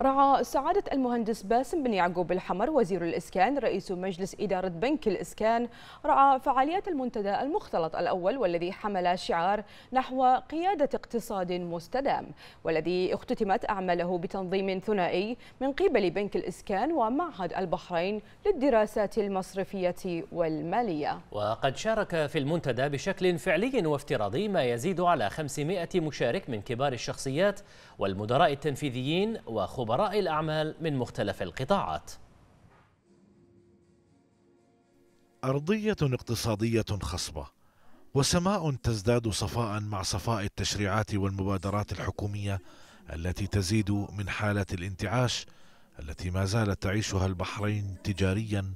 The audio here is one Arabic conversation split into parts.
رعى سعادة المهندس باسم بن يعقوب الحمر وزير الإسكان رئيس مجلس إدارة بنك الإسكان رعى فعاليات المنتدى المختلط الأول والذي حمل شعار نحو قيادة اقتصاد مستدام والذي اختتمت أعماله بتنظيم ثنائي من قبل بنك الإسكان ومعهد البحرين للدراسات المصرفية والمالية وقد شارك في المنتدى بشكل فعلي وافتراضي ما يزيد على 500 مشارك من كبار الشخصيات والمدراء التنفيذيين وخ خبراء الأعمال من مختلف القطاعات أرضية اقتصادية خصبة وسماء تزداد صفاء مع صفاء التشريعات والمبادرات الحكومية التي تزيد من حالة الانتعاش التي ما زالت تعيشها البحرين تجاريا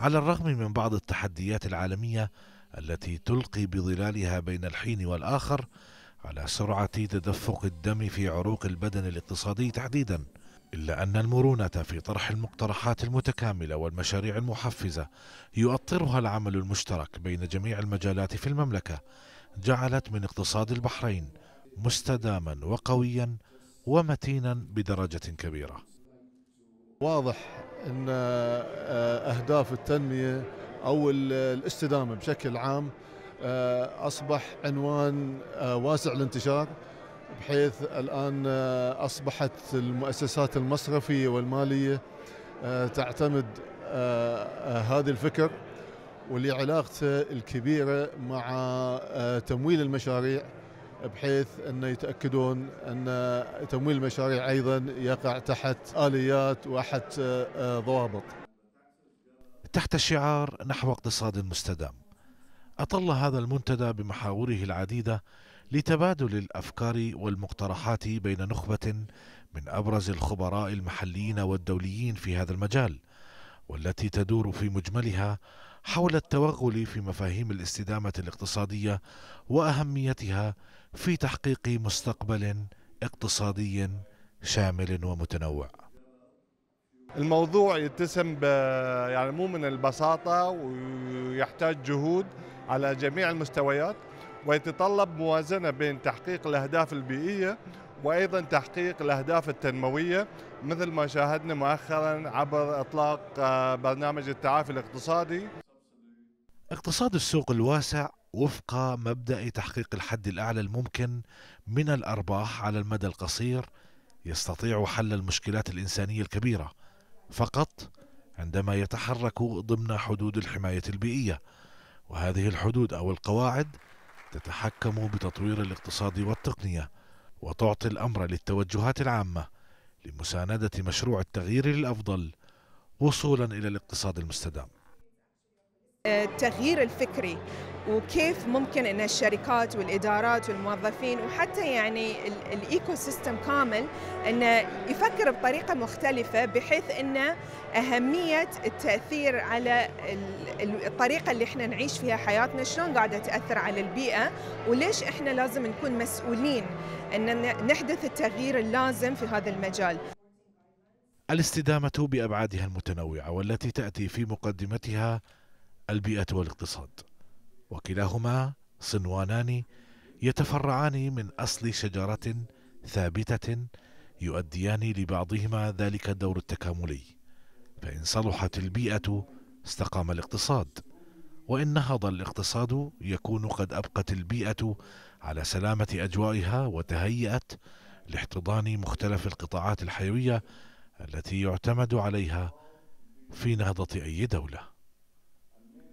على الرغم من بعض التحديات العالمية التي تلقي بظلالها بين الحين والآخر على سرعة تدفق الدم في عروق البدن الاقتصادي تحديدا إلا أن المرونة في طرح المقترحات المتكاملة والمشاريع المحفزة يؤطرها العمل المشترك بين جميع المجالات في المملكة جعلت من اقتصاد البحرين مستداما وقويا ومتينا بدرجة كبيرة واضح أن آه، أهداف التنمية أو الاستدامة بشكل عام آه، أصبح عنوان آه، واسع الانتشار بحيث الآن آه، أصبحت المؤسسات المصرفية والمالية آه، تعتمد آه، هذا الفكر واللي علاقته الكبيرة مع تمويل المشاريع بحيث أن يتأكدون أن تمويل المشاريع أيضا يقع تحت آليات وأحد ضوابط تحت شعار نحو اقتصاد مستدام أطل هذا المنتدى بمحاوره العديدة لتبادل الافكار والمقترحات بين نخبه من ابرز الخبراء المحليين والدوليين في هذا المجال والتي تدور في مجملها حول التوغل في مفاهيم الاستدامه الاقتصاديه واهميتها في تحقيق مستقبل اقتصادي شامل ومتنوع الموضوع يتسم ب يعني مو من البساطه ويحتاج جهود على جميع المستويات ويتطلب موازنة بين تحقيق الأهداف البيئية وأيضا تحقيق الأهداف التنموية مثل ما شاهدنا مؤخرا عبر إطلاق آه، برنامج التعافي الاقتصادي اقتصاد السوق الواسع وفق مبدأ تحقيق الحد الأعلى الممكن من الأرباح على المدى القصير يستطيع حل المشكلات الإنسانية الكبيرة فقط عندما يتحرك ضمن حدود الحماية البيئية وهذه الحدود أو القواعد تتحكم بتطوير الاقتصاد والتقنية وتعطي الأمر للتوجهات العامة لمساندة مشروع التغيير للأفضل وصولا إلى الاقتصاد المستدام التغيير الفكري وكيف ممكن ان الشركات والادارات والموظفين وحتى يعني الايكو سيستم كامل انه يفكر بطريقه مختلفه بحيث انه اهميه التاثير على الطريقه اللي احنا نعيش فيها حياتنا شلون قاعده تاثر على البيئه وليش احنا لازم نكون مسؤولين ان نحدث التغيير اللازم في هذا المجال الاستدامه بابعادها المتنوعه والتي تاتي في مقدمتها البيئة والاقتصاد وكلاهما صنوانان يتفرعان من أصل شجرة ثابتة يؤديان لبعضهما ذلك الدور التكاملي فإن صلحت البيئة استقام الاقتصاد وإن نهض الاقتصاد يكون قد أبقت البيئة على سلامة أجوائها وتهيأت لاحتضان مختلف القطاعات الحيوية التي يعتمد عليها في نهضة أي دولة